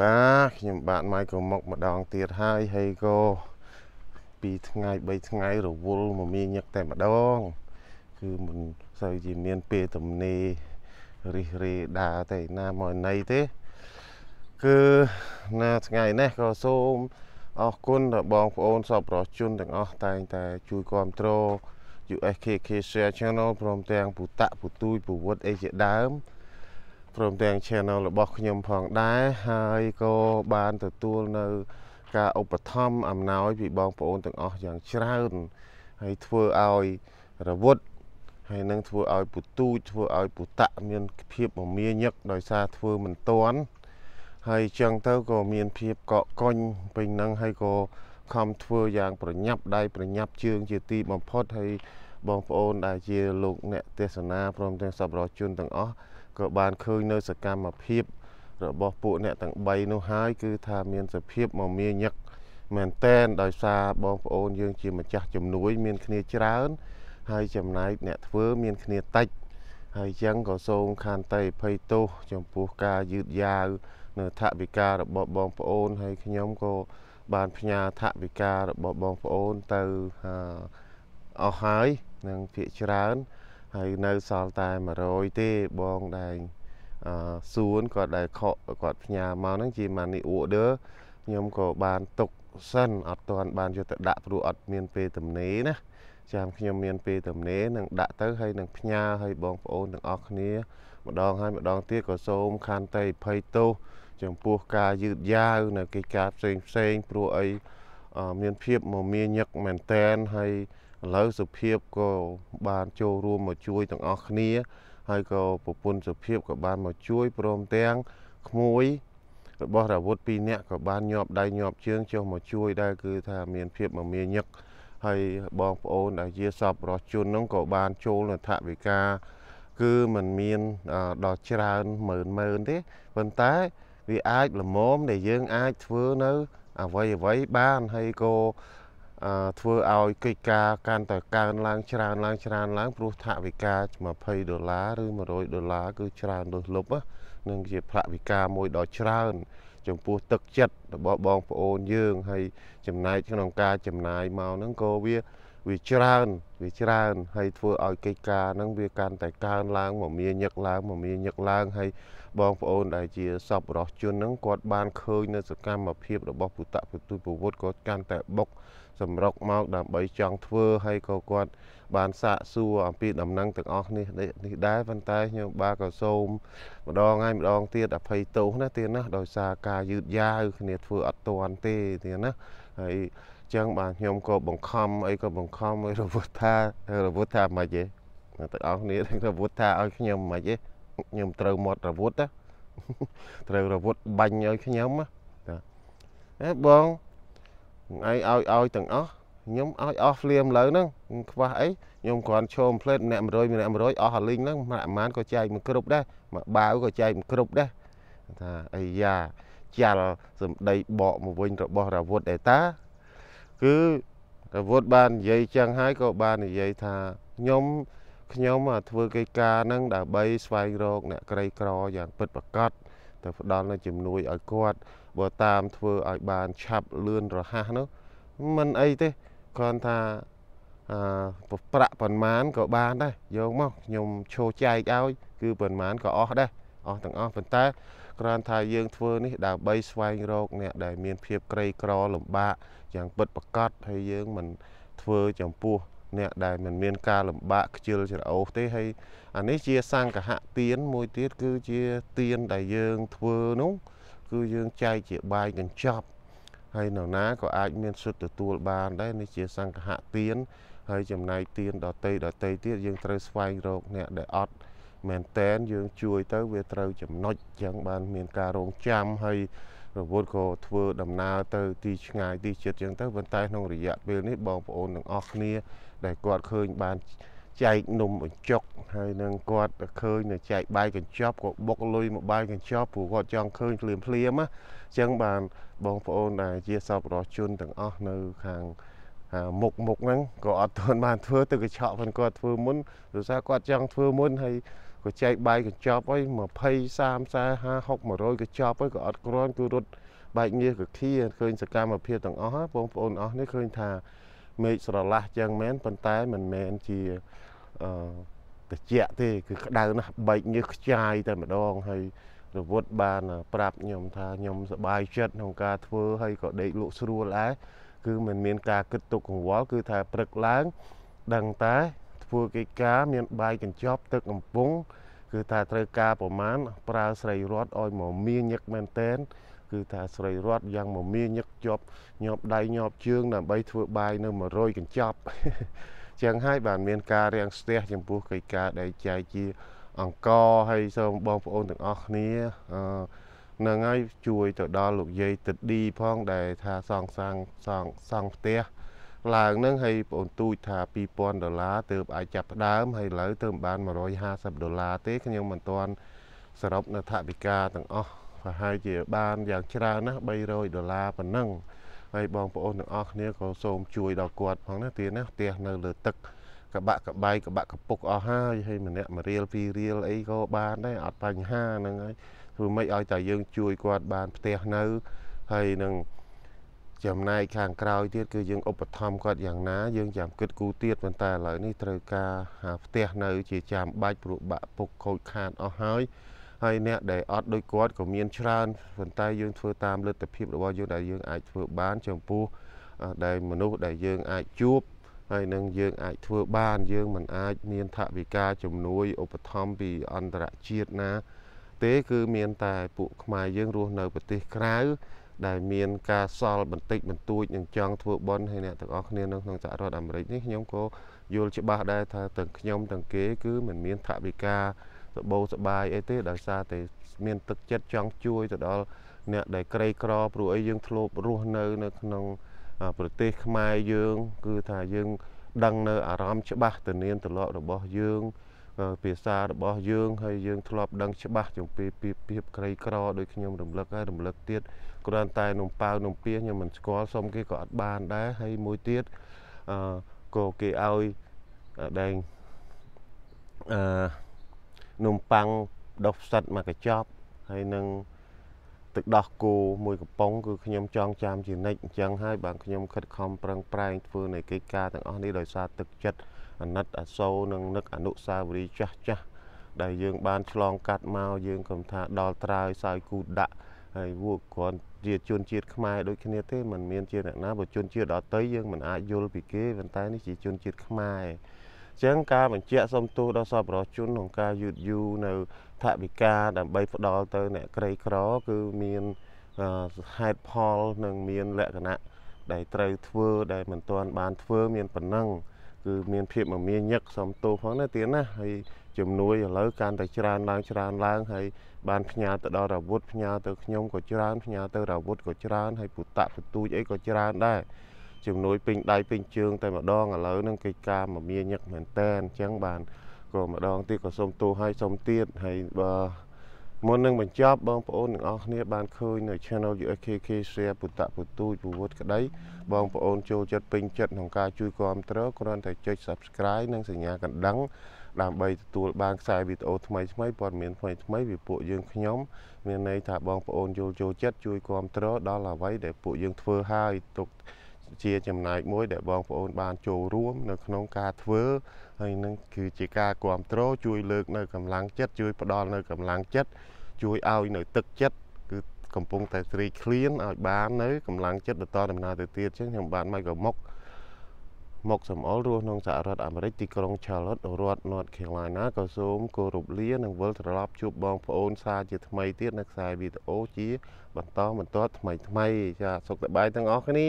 បាទខ្ញុំបាទម៉ៃក៏មកម្ដងទៀតហើយហើយក៏2ថ្ងៃ3ថ្ងៃរវល់មកមានញឹកតែម្ដង គឺមិនសូវជាមានពេលទំនេររិះរេដើរតែណាមកណីទេគឺណាថ្ងៃនេះក៏សូមអរគុណដល់បងប្អូនសប្បុរសជនទាំងអស់តែងតែ ជួយគ្រប់គ្រង USKK Share Channel ព្រមទាំងពុតៈពុទួយពវត្តអីជាដើមព្រមទាំង channel របស់ខ្ញុំផងដែរហើយក៏បានទទួលនៅ ការឧបត្ថម្ភអំណោយពីបងប្អូនទាំងអស់យ៉ាងច្រើនហើយធ្វើឲ្យរវត់ហើយនឹងធ្វើឲ្យ ពទូចធ្វើឲ្យពតៈមាន ភាពមមាញឹកដោយសារធ្វើមិនទាន់ហើយចឹងទៅក៏មានភាពកក់កុញពេញនឹងហើយក៏ខំធ្វើយ៉ាងប្រញាប់ដៃប្រញាប់ជើងជាទីបំផុតហើយបងប្អូនដែលជាលោកអ្នកទេសនាព្រមទាំងសប្បុរសជនទាំងអស់ក៏បានឃើញនៅសកម្មភាព របស់ពួកអ្នកទាំង3នោះហើយគឺថាមាន សភាពមមាញឹកមែនតែន ដោយសារបងប្អូនយើងជាម្ចាស់ជំនួយ មានគ្នាច្រើនហើយចំណែកអ្នកធ្វើ មានគ្នាតិចហើយចឹងក៏សូមខានតៃភ័យទោសចំពោះការយឺតយ៉ាវនៅថវិការបស់បងប្អូន ហើយខ្ញុំក៏បានផ្ញើថវិការបស់បងប្អូនទៅអស់ហើយនឹងភាកច្រើនហើយនៅសល់តែ100ទេបងដែលអឺសួនគាត់ដែលខកគាត់ផ្ញើមកហ្នឹងជា money order ខ្ញុំក៏បានទុកសិនអត់ទាន់បានយកទៅដាក់ព្រោះអត់មានពេលទំនេរណាចាំខ្ញុំមានពេលទំនេរនឹងដាក់ទៅហើយនឹងផ្ញើឲ្យបងប្អូនទាំងអស់គ្នាម្ដងហើយម្ដងទៀតក៏សូមខន្តីភ័យទោសចំពោះការយឺតយ៉ាវនៅកិច្ចការផ្សេងផ្សេងព្រោះអីមានភាពមមាញឹកមែនតែនហើយឥឡូវសុភាពក៏បានចូលរួមមកជួយទាំងអស់គ្នា ហើយក៏ប្រពន្ធសុភាពក៏បានមកជួយព្រមទាំងក្មួយរបស់រាវុធ2នាក់ក៏បានញាប់ដៃញាប់ជើងចុះមកជួយ ដែរគឺថាមានភាពមមាញឹកហើយបងប្អូនដែលជាសពរស់ជនហ្នឹងក៏បានចូលនៅថវិកាគឺมันមានដល់ច្រើនម៉ឺនម៉ឺនទេប៉ុន្តែវាអាចល្មមដែលយើងអាចធ្វើនៅអ្វីអ្វីបានហើយក៏ធ្វើឲ្យកិច្ចការកាន់តែកើនឡើងច្រើនឡើងច្រើនឡើង ព្រោះថវិកា20ដុល្លារឬ100ដុល្លារគឺច្រើនលើសលប់នឹងជាថវិកាមួយដ៏ច្រើន ចំពោះទឹកចិត្តរបស់បងប្អូនយើងហើយចំណែកក្នុងការចំណាយមកហ្នឹងក៏វាវាច្រើនវាច្រើនហើយធ្វើឲ្យកិច្ចការហ្នឹងវាកាន់តែកើនឡើងមកមានញឹកឡើងមកមានញឹកឡើងហើយបងប្អូនដែលជាសពរស់ជនហ្នឹងគាត់បានឃើញនៅសកម្មភាពរបស់ពុតពុទុពវុតគាត់កាន់តែបុកសម្រុកមកដើម្បីចង់ធ្វើហើយក៏គាត់បានសាកសួរអំពីដំណឹងទាំងអស់នេះនេះដែរប៉ុន្តែខ្ញុំបាទក៏សូមម្ដងហើយម្ដងទៀតអភ័យទោសណាទៀតណាដោយសារការយឺតយ៉ាវគ្នាធ្វើអត់តាន់ទេទៀតណាហើយចឹងបាទខ្ញុំក៏បង្ខំអីក៏បង្ខំឲ្យរវត្តថារវត្តថាមិនហ៎ទាំងអស់គ្នារវត្តថាឲ្យខ្ញុំមិនហ៎ខ្ញុំត្រូវមាត់រវត្តណាត្រូវរវត្តបាញ់ឲ្យខ្ញុំណាបងឯងឲ្យឲ្យទាំងអស់ខ្ញុំឲ្យអស់ភ្លាមលើហ្នឹងខ្វះអីខ្ញុំគ្រាន់ឈោមផ្លេតម្នាក់100ម្នាក់100អស់អាលីងហ្នឹងប្រហែលក៏ចែកមកគ្រប់ដែរមកបាវក៏ចែកមកគ្រប់ដែរថាអាយ៉ាចាល់សម្ដីបកមកវិញរបស់រាវុធឯតាគឺរាវុធបាននិយាយចឹងហើយក៏បាននិយាយថាខ្ញុំខ្ញុំធ្វើកិច្ចការហ្នឹង ដើម្បីស្វែងរក អ្នកក្រីក្រយ៉ាងពិតប្រាកដទៅផ្ដល់នូវជំនួយឲ្យគាត់បើតាមធ្វើឲ្យបានឆាប់លឿនរហ័សនោះមិនអីទេគ្រាន់ថាអឺប្រាក់ប៉ុន្មានក៏បានដែរយកមកខ្ញុំឈោចែកឲ្យ គឺប៉ុន្មានក៏អស់ដែរអស់ទាំងអស់ប៉ុន្តែគ្រាន់ថាយើងធ្វើនេះដើម្បីស្វែងរក អ្នកដែលមានភាពក្រីក្រលំបាកយ៉ាងពិតប្រាកដហើយយើងមិនធ្វើចំពោះអ្នកដែលមិនមានការលំបាកខ្ជិលច្រអូសទេហើយអានេះជាសង្កហៈទៀនមួយទៀតគឺជាទៀនដែលយើងធ្វើនោះគឺយើងចែកជាបាយកញ្ចប់ហើយនៅណាក៏អាចមានសិទ្ធិទទួលបានដែរនេះជាសង្ឃហទានហើយចំណែកទានដតីដតីទៀតយើងត្រូវស្វែងរកអ្នកដែលអត់មែនតែនយើងជួយទៅវាត្រូវចំណុចចឹងបានមានការរងចាំហើយរវល់ក៏ធ្វើដំណើរទៅទីឆ្ងាយទីជិតចឹងទៅប៉ុន្តែក្នុងរយៈពេលនេះបងប្អូនទាំងអស់គ្នាដែលគាត់ឃើញបានចែកនំបញ្ចុក ហើយនឹងគាត់ឃើញនៅចែកបាយកញ្ចប់ក៏បុកលុយមកបាយកញ្ចប់ព្រោះគាត់ចង់ឃើញភ្លាមភ្លាមណាអញ្ចឹងបានបងប្អូនដែលជាសប្បុរសជនទាំងអស់នៅខាងមុខមុខហ្នឹងក៏អត់ទាន់បានធ្វើទៅកញ្ឆក់ផងគាត់ធ្វើមុនព្រោះថាគាត់ចង់ធ្វើមុនហើយក៏ចែកបាយកញ្ចប់អី20 30 40 50 100កញ្ចប់អីក៏អត់គ្រាន់គឺរត់បែកងារគគីឃើញសកម្មភាពទាំងអស់បងប្អូនអស់នេះឃើញថាមេឃស្រឡះចឹងមែនប៉ុន្តែមិនមែនជាអឺត្រជាក់ទេគឺក្តៅណាស់បែកញើសខ្ចាយ តែម្ដងហើយរវត្តបានប្រាប់ខ្ញុំ ថាខ្ញុំសប្បាយចិត្តក្នុងការធ្វើហើយក៏ដេកលក់ស្រួលដែរគឺមិនមានការគិតទុកកង្វល់គឺថាព្រឹកឡើងដឹងតែ ធ្វើកិច្ចការ មានបាយកញ្ចប់ទឹកកំពង់គឺថាត្រូវការប្រមាណប្រើស្រីរត់ឲ្យមកមៀញឹកមែនតែនគឺថាស្រីរតយ៉ាងមមាញឹកជាប់ញាប់ដៃញាប់ជើងដើម្បីធ្វើបាយនៅ100កញ្ចប់ចឹងហើយបានមានការរាំងស្ទះចំពោះកិច្ចការដែលចែកជាអង្គហើយសូមបងប្អូនទាំងអស់គ្នាអឺនឹងហើយជួយទៅដល់លោកយាយទឹកឌីផងដែលថាសងសាងសងសង់ផ្ទះឡើងនឹងហើយបងទូចថា2000ដុល្លារទើបអាចចាប់ផ្ដើមហើយឥឡូវទើបបាន150ដុល្លារទេខ្ញុំមិនទាន់សរុបនៅថវិកាទាំងអស់ប្រហែលជាបានយ៉ាងច្រើនណាស់300ដុល្លារប៉ុណ្ណឹងហើយបងប្អូនទាំងអស់គ្នាក៏សូមជួយដល់គាត់ផងណាទីណាផ្ទះនៅលើទឹកកបាក់កបាយកបាក់កពុកអស់ហើយហើយម្នាក់មួយរៀលពីររៀលអីក៏បានដែរអត់បញ្ហាហ្នឹងហើយធ្វើម៉េចឲ្យតែយើង ជួយគាត់បានផ្ទះនៅហើយនឹងចំណែកខាងក្រោយទៀតគឺយើងឧបត្ថម្ភគាត់យ៉ាងណា យើងចាំគិតគូរទៀតប៉ុន្តែឥឡូវនេះត្រូវការផ្ទះនៅ ជាចាំបាច់ព្រោះបាក់ពុកខូចខាតអស់ហើយហើយអ្នកដែលអត់ដូចគាត់ក៏មានច្រើនប៉ុន្តែយើងធ្វើតាមលទ្ធភាពរបស់យើងដែលយើងអាចធ្វើបានចំពោះដែលមនុស្សដែលយើងអាចជួបហើយនឹងយើង អាចធ្វើបានយើងមិនអាចមានថវិកាជំនួយឧបត្ថម្ភពីអន្តរជាតិណាទេគឺមានតែពួកខ្មែរយើងរស់នៅប្រទេសក្រៅដែលមាន ការសល់បន្តិចបន្តួចនឹងចង់ធ្វើបន់ហើយអ្នកទាំងអស់គ្នានៅក្នុងសហរដ្ឋអាមេរិកនេះខ្ញុំក៏យល់ច្បាស់ដែរថាទាំងខ្ញុំទាំងគេគឺមិនមានថវិកាសបោសបាយអីទេដោយសារតែមានទឹកចិត្តចង់ជួយទៅដល់អ្នកដែលក្រីក្រព្រោះអីយើងធ្លាប់រស់នៅនៅក្នុងប្រទេសខ្មែរយើង គឺថាយើងដឹងនៅអារម្មណ៍ច្បាស់ទៅនានទម្លាប់របស់យើងភាសារបស់យើងហើយយើងធ្លាប់ដឹងច្បាស់ចំពីពីភាពក្រីក្រដោយខ្ញុំរំលឹកហើយរំលឹកទៀតគ្រាន់តែនំប៉ាវនំពៀខ្ញុំមិនស្គាល់សុំគេក៏អត់បានដែរហើយមួយទៀតអឺក៏គេឲ្យដែងអឺនំប៉័ងដុសផ្សិតមួយកញ្ចប់ហើយនឹងទឹកដោះគោមួយកំប៉ុងគឺខ្ញុំចង់ចាំជានិច្ចអញ្ចឹងហើយបាទខ្ញុំខិតខំប្រឹងប្រែងធ្វើនៃកិច្ចការទាំងអស់នេះដោយសារទឹកចិត្តអាណិតអាសូរនិងនឹកអនុសាវរីយ៍ចាស់ចាស់ដែលយើង បានឆ្លងកាត់មកយើងគំថាដល់ត្រើយសោយគូដាក់ហើយពួកគ្រាន់ជាជនជាតិខ្មែរដូចគ្នាទេมันមានជាអ្នកណាបើជនជាតិដទៃយើងមិនអាចយល់ពីគេប៉ុន្តែនេះជាជនជាតិខ្មែរអញ្ចឹងការបញ្ជាក់សុំទោសដល់សប្បុរសជនក្នុងការយឺតយូរនៅថវិកាដើម្បីផ្ដល់ទៅអ្នកក្រីក្រគឺមានហេតុផលនិងមានលក្ខណៈដែលត្រូវធ្វើដែលមិនទាន់បានធ្វើមានប៉ុណ្ណឹង គឺមានភាពមមាញឹកសំទោសផងណាទៀតណាហើយជំនួយឥឡូវកាន់តែច្រើនឡើងច្រើនឡើងហើយបានផ្ញើទៅដល់រាវុធផ្ញើទៅខ្ញុំក៏ច្រើនផ្ញើទៅរាវុធក៏ច្រើនហើយពុតៈពទូចអីក៏ច្រើនដែរជំនួយពេញដៃពេញជើងតែម្ដងឥឡូវហ្នឹងកិច្ចការមមាញឹកមែនតែនអញ្ចឹងបានក៏ម្ដងទៀតក៏សូមទោសឲ្យសូមទៀតហើយបើមុននឹងបញ្ចប់បងប្អូនទាំងអស់គ្នាបានឃើញនៅ Channel USKK Share ពុតៈពុទូចពវត្តក្តីបងប្អូនចូលចិត្តពេញចិត្តក្នុងការជួយគាំទ្រគ្រាន់តែចុច Subscribe និងសញ្ញាកណ្ដឹងដើម្បីទទួលបានខ្សែវីដេអូថ្មីថ្មីព័ត៌មានថ្មីថ្មីពីពួកយើងខ្ញុំមានន័យថាបងប្អូនយល់ចូលចិត្តជួយគាំទ្រដល់អ្វីដែលពួកយើងធ្វើហើយទុកជាចំណែកមួយដែលបងប្អូនបានចូលរួម នៅ ក្នុងការធ្វើហើយនឹងគឺជាការគ្រប់គ្រងជួយលើកនៅកម្លាំងចិត្តជួយផ្ដល់នៅកម្លាំងចិត្តជួយឲ្យនៅ ទឹកចិត្តគឺកំពុងតែស្រីឃ្លានឲ្យបាននៅកម្លាំងចិត្តបន្តដំណើរទៅទៀតចឹងខ្ញុំបាទមកក៏មកមកសម្អល់រស់ក្នុងសហរដ្ឋអាមេរិកទីក្រុង Charlotte រដ្ឋ North Carolina ក៏សូមគោរពលានិងវិលត្រឡប់ជួបបងប្អូនសាជាថ្មីទៀតនៅខ្សែវីដេអូជា បន្តបន្តថ្មីថ្មីចាសុខសប្បាយទាំងអស់គ្នា